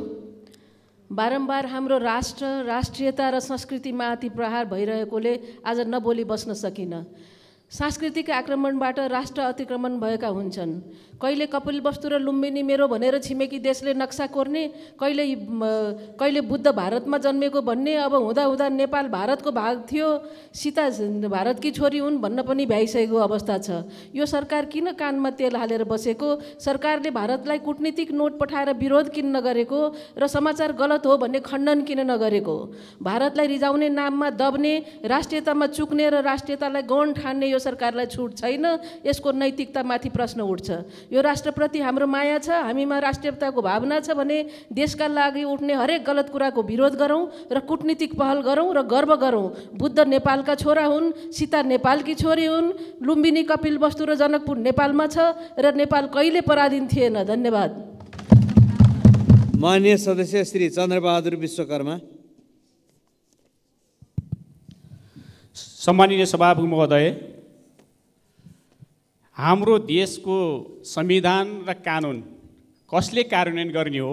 Speaker 22: बारम्बार हाम्रो राष्ट्र राष्ट्रियता र संस्कृतिमाथि प्रहार भइरहेकोले आज नबोली बस्न सकिनँ सांस्कृतिक आक्रमणबाट राष्ट्र अतिक्रमण भएका हुन्छन् कहिले कपिल वस्तु र लुम्बिनी मेरो भनेर छिमेकी देशले नक्सा कोर्ने कहिले कहिले बुद्ध भारतमा जन्मेको भन्ने अब हुँदा हुँदा नेपाल भारतको भाग थियो सीता भारतकी छोरी हुन् भन्न पनि भ्याइसकेको अवस्था छ यो सरकार किन कानमा तेल हालेर बसेको सरकारले भारतलाई कुटनीतिक नोट पठाएर विरोध किन नगरेको र समाचार गलत हो भन्ने खण्डन किन नगरेको भारतलाई रिजाउने नाममा दब्ने राष्ट्रियतामा चुक्ने र राष्ट्रियतालाई गौण ठान्ने यो सरकारलाई छुट छैन यसको नैतिकतामाथि प्रश्न उठ्छ यो राष्ट्रप्रति हाम्रो माया छ हामीमा राष्ट्रियताको भावना छ भने देशका लागि उठ्ने हरेक गलत कुराको विरोध गरौँ र कुटनीतिक पहल गरौँ र गर्व गरौँ बुद्ध नेपालका छोरा हुन् सीता नेपालकी छोरी हुन् लुम्बिनी कपिल वस्तु र जनकपुर नेपालमा छ र नेपाल कहिले पराधीन थिएन धन्यवाद
Speaker 5: मान्य सदस्य श्री
Speaker 10: चन्द्रबहादुर विश्वकर्मा सम्मानीय सभामुख महोदय हाम्रो देशको संविधान र कानुन कसले कार्यान्वयन गर्ने हो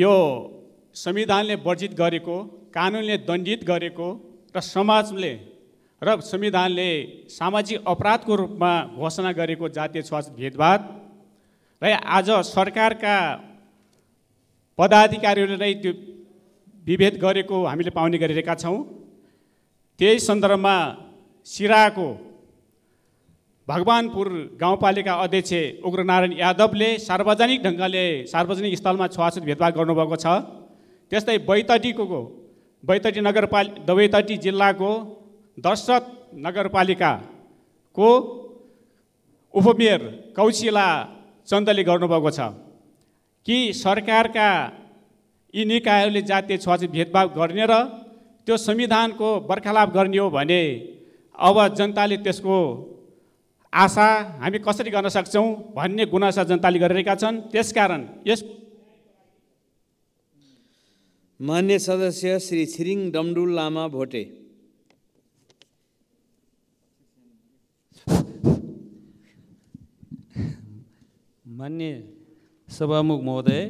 Speaker 10: यो संविधानले वर्जित गरेको कानुनले दण्डित गरेको र समाजले र संविधानले सामाजिक अपराधको रूपमा घोषणा गरेको जातीय छुवाछुत भेदभाव र आज सरकारका पदाधिकारीहरूले नै त्यो विभेद गरेको हामीले पाउने गरिरहेका छौँ त्यही सन्दर्भमा सिराको भगवानपुर गाउँपालिका अध्यक्ष उग्रनारायण यादवले सार्वजनिक ढङ्गले सार्वजनिक स्थलमा छुवाछुत भेदभाव गर्नुभएको छ त्यस्तै बैतटीको बैतटी नगरपालि दुवैतटी जिल्लाको दशरथ नगरपालिकाको उपमेयर कौशिला चन्दले गर्नुभएको छ कि सरकारका यी निकायहरूले जातीय छुवाछुत भेदभाव गर्ने र त्यो संविधानको बर्खालाप गर्ने हो भने अब जनताले त्यसको आशा हामी कसरी गर्न सक्छौँ भन्ने गुनासा जनताले गरिरहेका छन् त्यसकारण यस मान्य सदस्य श्री छिरिङ डम्डु लामा भोटे
Speaker 16: मान्य सभामुख महोदय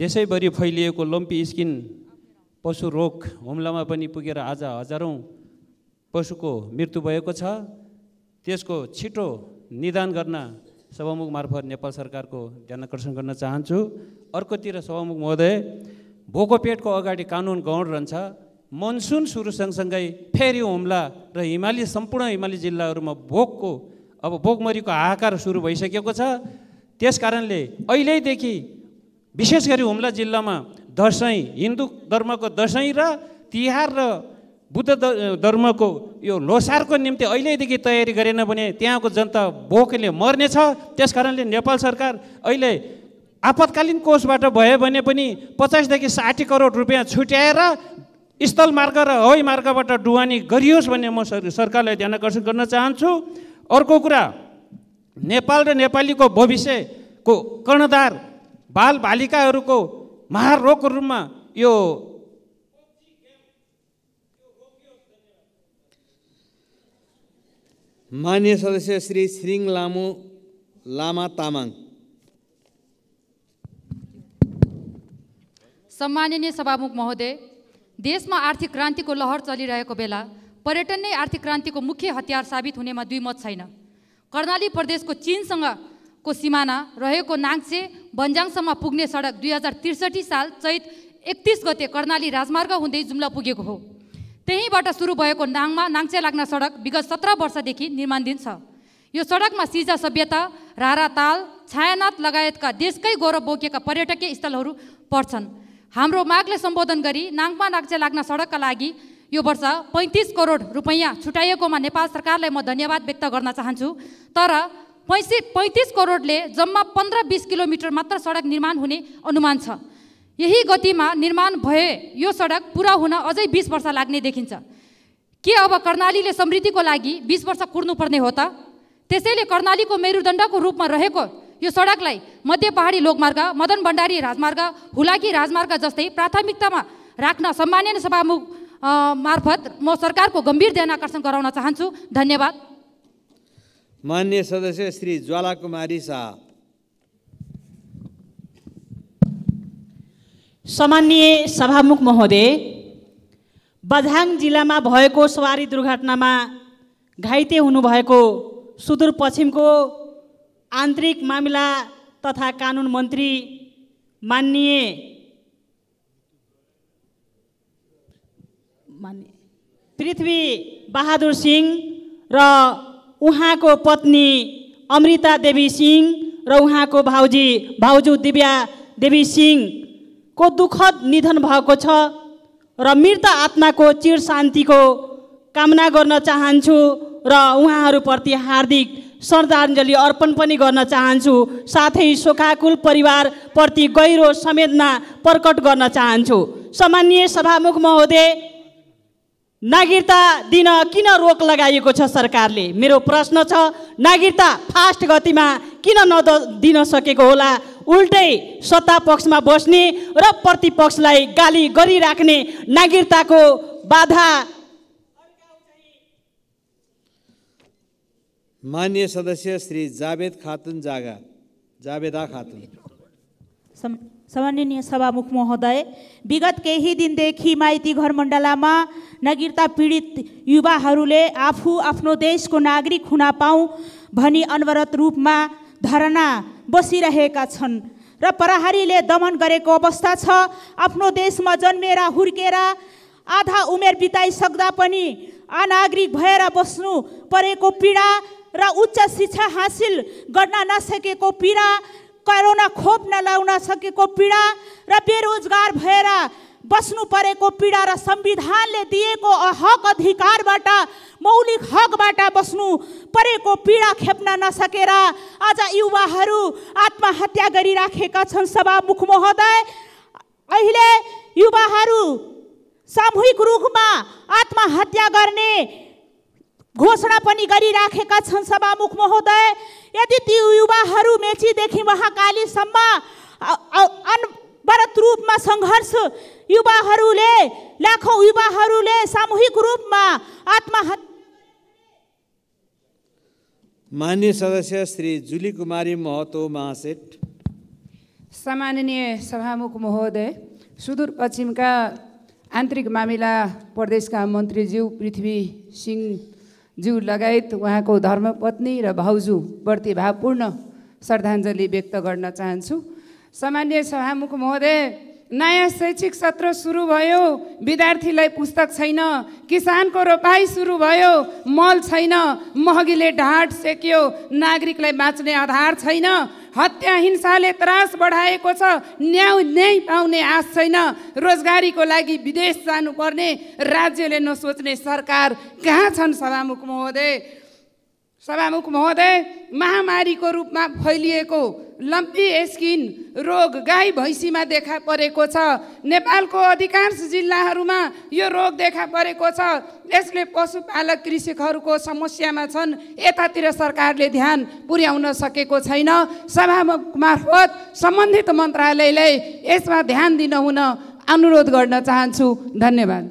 Speaker 16: देशैभरि फैलिएको लम्पी स्किन पशु रोग हुम्लामा पनि पुगेर आज हजारौँ पशुको मृत्यु भएको छ त्यसको छिटो निदान गर्न सभामुख मार्फत नेपाल सरकारको ध्यान आकर्षण गर्न चाहन्छु अर्कोतिर सभामुख महोदय भोको पेटको अगाडि कानुन गौड रहन्छ मनसुन सुरु सँगसँगै फेरि हुम्ला र हिमाली सम्पूर्ण हिमाली जिल्लाहरूमा भोकको अब भोकमरीको हाहाकार सुरु भइसकेको छ त्यस कारणले अहिल्यैदेखि विशेष गरी हुम्ला जिल्लामा दसैँ हिन्दू धर्मको दसैँ र तिहार र बुद्ध धर्मको यो लोसारको निम्ति अहिलेदेखि तयारी गरेन भने त्यहाँको जनता भोकले मर्नेछ त्यस कारणले नेपाल सरकार अहिले आपतकालीन कोषबाट भयो भने पनि पचासदेखि साठी करोड रुपियाँ छुट्याएर स्थल मार्ग र हवाई मार्गबाट डुवानी गरियोस् भन्ने म सरकारलाई ध्यान आकर्षण गर्न चाहन्छु अर्को कुरा नेपाल र नेपालीको भविष्यको कर्णधार बाल बालिकाहरूको
Speaker 5: महारोगको रूपमा यो मान्य सदस्य श्री श्रिङ लामो लामा तामाङ
Speaker 23: सम्माननीय सभामुख महोदय देशमा आर्थिक क्रान्तिको लहर चलिरहेको बेला पर्यटन नै आर्थिक क्रान्तिको मुख्य हतियार साबित हुनेमा दुई मत छैन कर्णाली प्रदेशको चिनसँगको सिमाना रहेको नाङ्से बन्जाङसम्म पुग्ने सडक दुई हजार त्रिसठी साल चैत एकतिस गते कर्णाली राजमार्ग हुँदै जुम्ला पुगेको हो त्यहीँबाट सुरु भएको नाङमा नाङ्चे लाग्ना सडक विगत सत्र वर्षदेखि निर्माणधीन छ यो सडकमा सिजा सभ्यता रारा ताल छायानाथ लगायतका देशकै गौरव बोकेका पर्यटकीय स्थलहरू पर्छन् हाम्रो मागले सम्बोधन गरी नाङमा नाङ्चे लाग्ना सडकका लागि यो वर्ष पैँतिस करोड रुपैयाँ छुट्याइएकोमा नेपाल सरकारलाई म धन्यवाद व्यक्त गर्न चाहन्छु तर पैँसि पैँतिस करोडले जम्मा पन्ध्र बिस किलोमिटर मात्र सडक निर्माण हुने अनुमान छ यही गतिमा निर्माण भए यो सडक पुरा हुन अझै बिस वर्ष लाग्ने देखिन्छ के अब कर्णालीले समृद्धिको लागि बिस वर्ष कुर्नुपर्ने हो त त्यसैले कर्णालीको मेरुदण्डको रूपमा रहेको यो सडकलाई मध्य पहाडी लोकमार्ग मदन भण्डारी राजमार्ग हुलाकी राजमार्ग जस्तै प्राथमिकतामा राख्न सम्मान्य सभामुख मार्फत म सरकारको गम्भीर ध्यान आकर्षण गराउन चाहन्छु धन्यवाद
Speaker 5: मान्य सदस्य श्री ज्वाला कुमारी शाह
Speaker 24: सामान्य सभामुख महोदय बझाङ जिल्लामा भएको सवारी दुर्घटनामा घाइते हुनुभएको सुदूरपश्चिमको आन्तरिक मामिला तथा कानुन मन्त्री मान्य पृथ्वी बहादुर सिंह र उहाँको पत्नी अमृता देवी सिंह र उहाँको भाउजी भाउजू दिव्या देवी सिंह को दुखद निधन भएको छ र मृत आत्माको चिर शान्तिको कामना गर्न चाहन्छु र उहाँहरूप्रति हार्दिक श्रद्धाञ्जली अर्पण पनि गर्न चाहन्छु साथै शोकाकुल परिवारप्रति गहिरो संवेदना प्रकट गर्न चाहन्छु सामान्य सभामुख महोदय नागरिकता दिन किन रोक लगाइएको छ सरकारले मेरो प्रश्न छ नागरिकता फास्ट गतिमा किन नद दिन सकेको होला उल्टै सत्ता पक्षमा बस्ने र प्रतिपक्षलाई गाली गरिराख्ने नागरिकताको बाधा
Speaker 5: मान्य सदस्य श्री जावेद खातुन जागा जावेदा खातुन
Speaker 25: सम्माननीय सभामुख महोदय विगत केही दिनदेखि माइती घर मण्डलामा नागरिकता पीडित युवाहरूले आफू आफ्नो देशको नागरिक हुन पाऊ भनी अनवरत रूपमा धरना बसिरहेका छन् र प्रहरीले दमन गरेको अवस्था छ आफ्नो देशमा जन्मेर हुर्केर आधा उमेर बिताइसक्दा पनि अनागरिक भएर बस्नु परेको पीडा र उच्च शिक्षा हासिल गर्न नसकेको पीडा कोरोना खोप नलाउन सकेको पीडा र बेरोजगार भएर बस्नु परेको पीडा र संविधानले दिएको हक अधिकारबाट मौलिक हकबाट बस्नु परेको पीडा खेप्न नसकेर आज युवाहरू आत्महत्या गरिराखेका छन् सभामुख महोदय अहिले युवाहरू सामूहिक रूपमा आत्महत्या गर्ने घोषणा पनि गरिराखेका छन् सभामुख महोदय यदि ती युवाहरू मेचीदेखि महाकालीसम्म अन भारत रूपमा सङ्घर्ष युवाहरूले लाखौँ युवाहरूले सामूहिक रूपमा
Speaker 26: आत्महत्या
Speaker 5: मान्य सदस्य श्री जुली कुमारी महतो महासेठ
Speaker 26: सामान्य सभामुख महोदय सुदूरपश्चिमका आन्तरिक मामिला प्रदेशका मन्त्रीज्यू पृथ्वी सिंहज्यू लगायत उहाँको धर्मपत्नी र भाउजू प्रति भावपूर्ण श्रद्धाञ्जली व्यक्त गर्न चाहन्छु सामान्य सभामुख महोदय नयाँ शैक्षिक सत्र सुरु भयो विद्यार्थीलाई पुस्तक छैन किसानको रोपाई सुरु भयो मल छैन महगीले ढाड सेक्यो नागरिकलाई बाँच्ने आधार छैन हत्या हिंसाले त्रास बढाएको छ न्याय न्याय पाउने आश छैन रोजगारीको लागि विदेश जानुपर्ने राज्यले नसोच्ने सरकार कहाँ छन् सभामुख महोदय सभामुख महोदय महामारीको रूपमा फैलिएको लम्पी स्किन रोग गाई भैँसीमा देखा परेको छ नेपालको अधिकांश जिल्लाहरूमा यो रोग देखा परेको छ यसले पशुपालक कृषकहरूको समस्यामा छन् यतातिर सरकारले ध्यान पुर्याउन सकेको छैन सभा मार्फत सम्बन्धित मन्त्रालयलाई यसमा ध्यान दिन हुन अनुरोध गर्न चाहन्छु धन्यवाद